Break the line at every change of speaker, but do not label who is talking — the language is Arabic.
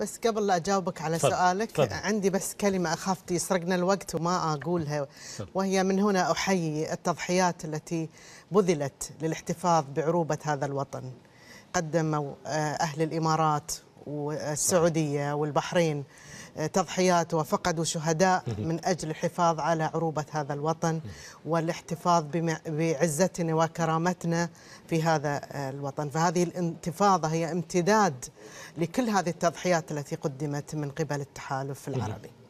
بس قبل لا اجاوبك على فضل. سؤالك فضل. عندي بس كلمه اخاف يسرقنا الوقت وما اقولها فضل. وهي من هنا احيي التضحيات التي بذلت للاحتفاظ بعروبه هذا الوطن قدموا آه، اهل الامارات والسعوديه والبحرين تضحيات وفقدوا شهداء من أجل الحفاظ على عروبة هذا الوطن والاحتفاظ بعزتنا وكرامتنا في هذا الوطن فهذه الانتفاضة هي امتداد لكل هذه التضحيات التي قدمت من قبل التحالف العربي